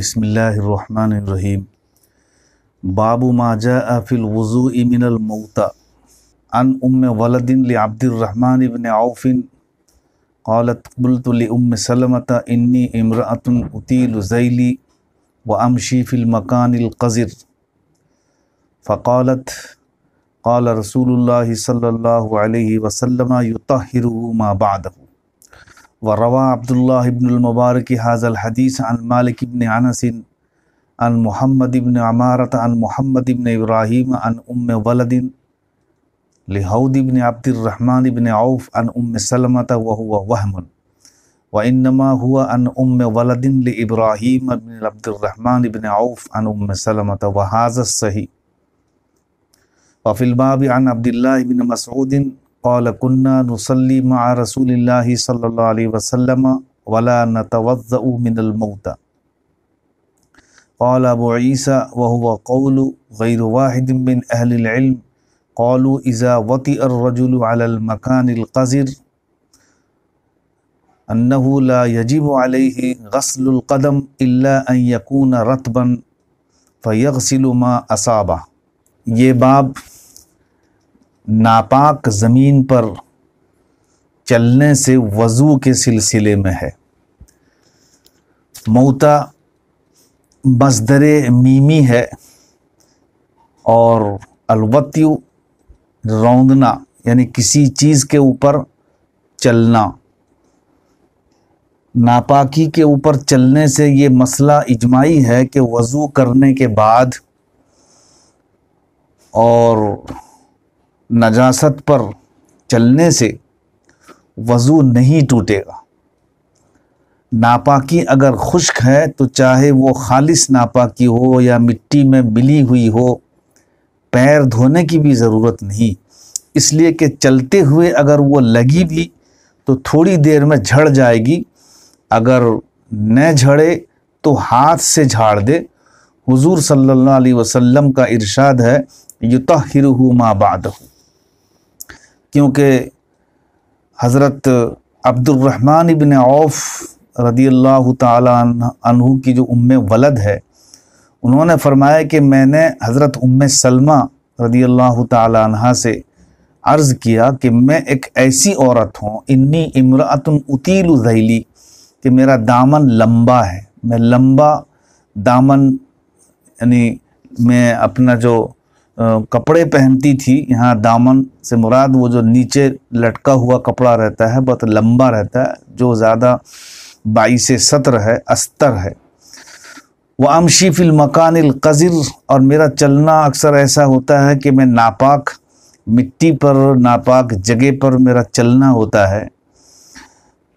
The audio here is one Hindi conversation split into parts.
बसमीम बाबू माजा अफ़िल वज़ू इमिनल मऊता अन उम वलदिन लब्दुलरहमान इबन आउफिन कौलत बुलतुल उम सलमत इन्नी इमरातन उतील ज़ैली व अमशी फ़िल मकानक़ज़र फ़कालत कौल रसूल सल्ला वसलम युतहर माबादू وروى عبد الله بن المبارك هذا الحديث عن مالك بن أنس عن محمد بن عمارة عن محمد بن إبراهيم عن أم ولد لهود بن عبد الرحمن بن عوف عن أم سلمة وهو وهم وإنما هو عن أم ولد لإبراهيم بن عبد الرحمن بن عوف عن أم سلمة وهذا الصحيح وفي الباب عن عبد الله بن مسعود قال كنا نصلي مع رسول الله صلى الله عليه وسلم ولا نتوضأ من الموتى قال أبو عيسى وهو قول غير واحد من أهل العلم قالوا إذا وطئ الرجل على المكان القذر أنه لا يجب عليه غسل القدم إلا أن يكون رطبا فيغسل ما أصابه یہ باب नापाक ज़मीन पर चलने से वज़ू के सिलसिले में है मऊता मजदर मीमी है और अलवत्यु रौंदना यानी किसी चीज़ के ऊपर चलना नापाकी के ऊपर चलने से ये मसला इजमाई है कि वज़ू करने के बाद और नजासत पर चलने से वज़ू नहीं टूटेगा नापाकी अगर खुश्क है तो चाहे वो खालिस नापाकी हो या मिट्टी में मिली हुई हो पैर धोने की भी ज़रूरत नहीं इसलिए कि चलते हुए अगर वो लगी भी तो थोड़ी देर में झड़ जाएगी अगर न झड़े तो हाथ से झाड़ दे हुजूर सल्लल्लाहु अलैहि वसल्लम का इरशाद है युतहिरहु मा बादहु क्योंकि हज़रत अब्दुलरहमान इबन औफ रदी अल्लाह तहु की जो उम वलद है उन्होंने फरमाया कि मैंने हज़रत उम सलमा रदी अल्लाह तह से अर्ज़ किया कि मैं एक ऐसी औरत हूँ इन्नी इमरातन उतील जहली कि मेरा दामन लंबा है मैं लंबा दामन यानी मैं अपना जो कपड़े पहनती थी यहाँ दामन से मुराद वो जो नीचे लटका हुआ कपड़ा रहता है बहुत लंबा रहता है जो ज़्यादा बाईस सत्र है अस्तर है वह आमशी फिल मकान कज़िर और मेरा चलना अक्सर ऐसा होता है कि मैं नापाक मिट्टी पर नापाक जगह पर मेरा चलना होता है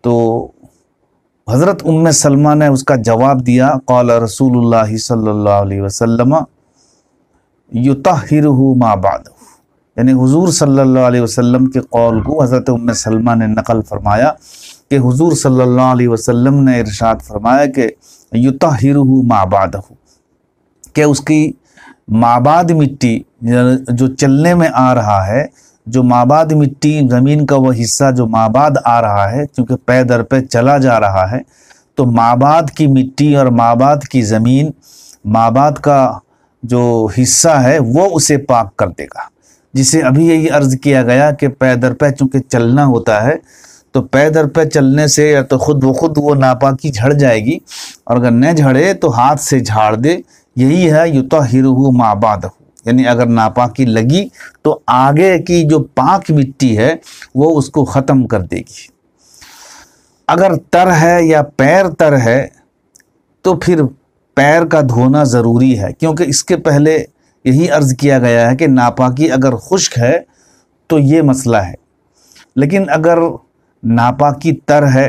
तो हज़रत उम सलमा ने उसका जवाब दिया कौल रसूल सल्ला वसलमा युताहिरहू माबाद यानी हुजूर सल्लल्लाहु अलैहि वसल्लम के कौल को हज़रत उम सलमा ने नकल फरमाया कि हुजूर सल्लल्लाहु अलैहि वसल्लम ने इरशाद फरमाया कि युताहिरहू माबाद कि उसकी माबाद मिट्टी जो चलने में आ रहा है जो माबाद मिट्टी ज़मीन का वह हिस्सा जो माबाद आ रहा है क्योंकि पै दर पे चला जा रहा है तो माबाद की मिट्टी और माबाद की ज़मीन माबाद का जो हिस्सा है वो उसे पाक कर देगा जिसे अभी यही अर्ज किया गया कि पैदर पे चूँकि चलना होता है तो पैदर पे चलने से या तो खुद ब खुद वो नापाकी झड़ जाएगी और अगर न झड़े तो हाथ से झाड़ दे यही है युता हो माबाद यानी अगर नापाकी लगी तो आगे की जो पाक मिट्टी है वो उसको ख़त्म कर देगी अगर तर है या पैर तर है तो फिर पैर का धोना ज़रूरी है क्योंकि इसके पहले यही अर्ज़ किया गया है कि नापाकी अगर खुश्क है तो ये मसला है लेकिन अगर नापाकी तर है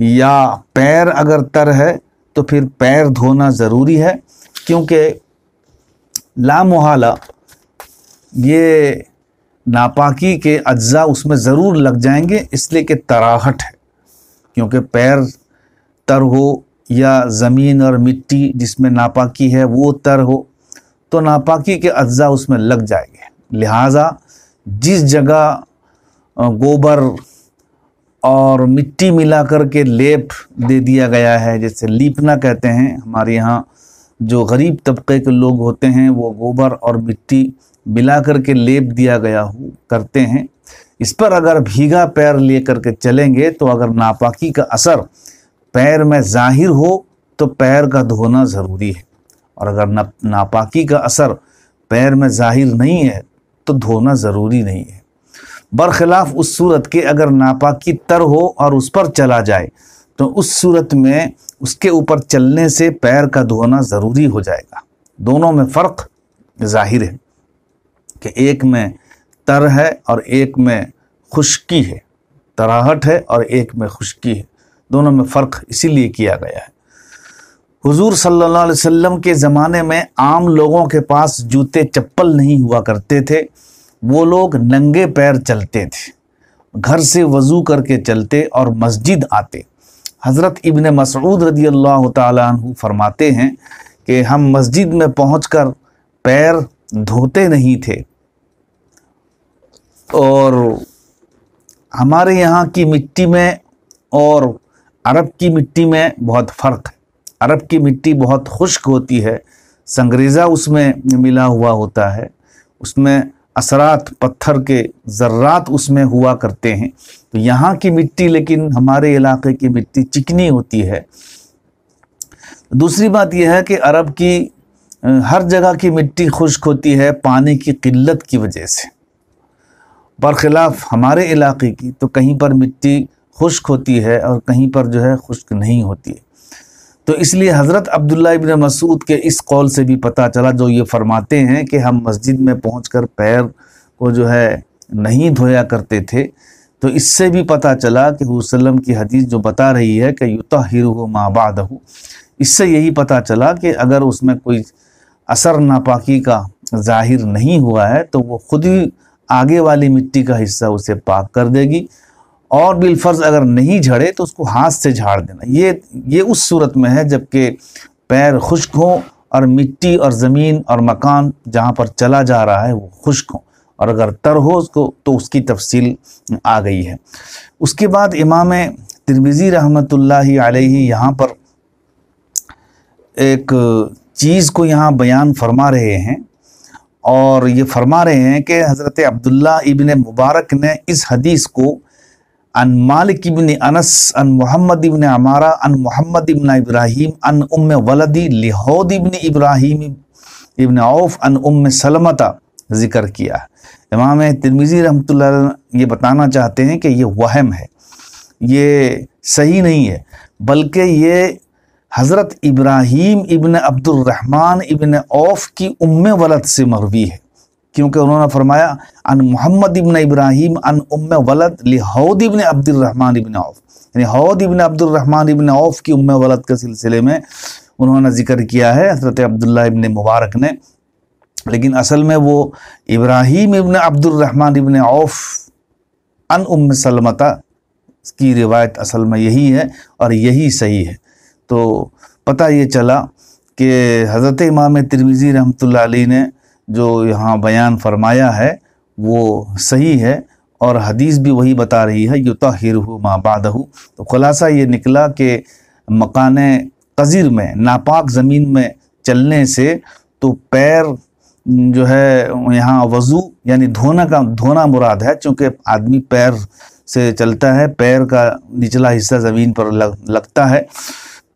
या पैर अगर तर है तो फिर पैर धोना ज़रूरी है क्योंकि लामोहला ये नापाकी के अज्जा उसमें ज़रूर लग जाएंगे इसलिए कि तराहट है क्योंकि पैर तर हो या ज़मीन और मिट्टी जिसमें नापाकी है वो तर हो तो नापाकी के अज्जा उसमें लग जाएंगे लिहाजा जिस जगह गोबर और मिट्टी मिला कर के लेप दे दिया गया है जैसे लीपना कहते हैं हमारे यहाँ जो गरीब तबके के लोग होते हैं वो गोबर और मिट्टी मिला कर के लेप दिया गया हो करते हैं इस पर अगर भीगा पैर ले करके चलेंगे तो अगर नापाकी का असर पैर में जाहिर हो तो पैर का धोना ज़रूरी है और अगर ना, नापाकी का असर पैर में जाहिर नहीं है तो धोना ज़रूरी नहीं है बरखिलाफ़ उस सूरत के अगर नापाकी तर हो और उस पर चला जाए तो उस सूरत में उसके ऊपर चलने से पैर का धोना ज़रूरी हो जाएगा दोनों में फ़र्क जाहिर है कि एक में तर है और एक में खुश्की है तराहट है और एक में खुश्की है दोनों में फ़र्क इसीलिए किया गया है हुजूर सल्लल्लाहु अलैहि वसल्लम के ज़माने में आम लोगों के पास जूते चप्पल नहीं हुआ करते थे वो लोग नंगे पैर चलते थे घर से वज़ू करके चलते और मस्जिद आते हज़रत इबन मसूद रदी अल्लाह तु फरमाते हैं कि हम मस्जिद में पहुँच कर पैर धोते नहीं थे और हमारे यहाँ की मिट्टी में और अरब की मिट्टी में बहुत फ़र्क है अरब की मिट्टी बहुत खुश्क होती है संगरेज़ा उसमें मिला हुआ होता है उसमें असरात पत्थर के ज़र्रात उसमें हुआ करते हैं तो यहाँ की मिट्टी लेकिन हमारे इलाके की मिट्टी चिकनी होती है दूसरी बात यह है कि अरब की हर जगह की मिट्टी खुश्क होती है पानी की किल्लत की वजह से बरखिलाफ़ हमारे इलाके की तो कहीं पर मिट्टी खुश्क होती है और कहीं पर जो है खुश्क नहीं होती है तो इसलिए हज़रत अब्दुल्ला इबन मसूद के इस कौल से भी पता चला जो ये फरमाते हैं कि हम मस्जिद में पहुँच पैर को जो है नहीं धोया करते थे तो इससे भी पता चला कि वसल्लम की हदीस जो बता रही है कि युता हिर माबाद हो इससे यही पता चला कि अगर उसमें कोई असर नापाकी का जाहिर नहीं हुआ है तो वो खुद ही आगे वाली मिट्टी का हिस्सा उसे पाक कर देगी और बिलफर्ज अगर नहीं झड़े तो उसको हाथ से झाड़ देना ये ये उस सूरत में है जबकि पैर खुश्क हों और मिट्टी और ज़मीन और मकान जहाँ पर चला जा रहा है वो खुश्क हों और अगर तर हो उसको तो उसकी तफसील आ गई है उसके बाद इमाम तिरमिज़ी रहमत अलैहि यहाँ पर एक चीज़ को यहाँ बयान फरमा रहे हैं और ये फरमा रहे हैं कि हज़रत अब्दुल्ला इबन मुबारक ने इस हदीस को अन मालिक इबन अनस अन मोहम्मद इबन अमारा अन मोहम्मद इबन इब्राहिम अन उम वलदी लिहौद इबन इब्राहिम इबन औफ अन उम सलमता ज़िक्र किया इमाम तिरमिज़ी रहमत ये बताना चाहते हैं कि ये वहम है ये सही नहीं है बल्कि ये हज़रत इब्राहिम इबन अब्दुलरहमान इबन औफ की उम वलद से मरवी है क्योंकि उन्होंने फरमाया अन मोहम्मद इबन इब्राहिम अन उम वलद लिहाउद इबन अब्दुलरहमान इबन औफ यानी हौद इबन अब्दुलरहमान इबन औफ की उम वलद के सिलसिले में उन्होंने जिक्र किया है हजरत अब्दुल्ला इबन मुबारक ने लेकिन असल में वो इब्राहिम इबन अब्दुलरहमान इबन औफ अन उम सलमता की रिवायत असल में यही है और यही सही है तो पता ये चला कि हज़रत इमाम तिरमिज़ी रहमत ने जो यहाँ बयान फरमाया है वो सही है और हदीस भी वही बता रही है युता हो माँ बादहू तो खुलासा ये निकला कि मकान कज़ीर में नापाक ज़मीन में चलने से तो पैर जो है यहाँ वज़ू यानी धोना का धोना मुराद है चूँकि आदमी पैर से चलता है पैर का निचला हिस्सा ज़मीन पर लग, लगता है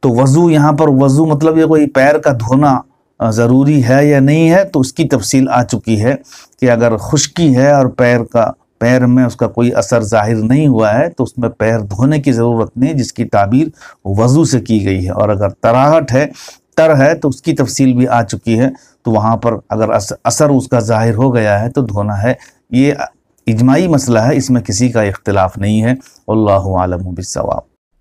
तो वज़ू यहाँ पर वज़ू मतलब ये कोई पैर का धोना ज़रूरी है या नहीं है तो उसकी तफसील आ चुकी है कि अगर खुश्की है और पैर का पैर में उसका कोई असर ज़ाहिर नहीं हुआ है तो उसमें पैर धोने की ज़रूरत नहीं जिसकी ताबीर वज़ू से की गई है और अगर तराहट है तर है तो उसकी तफसील भी आ चुकी है तो वहाँ पर अगर असर उसका ज़ाहिर हो गया है तो धोना है ये इजमाही मसला है इसमें किसी का इख्तलाफ नहीं है अल्लाह आलम बिसवाब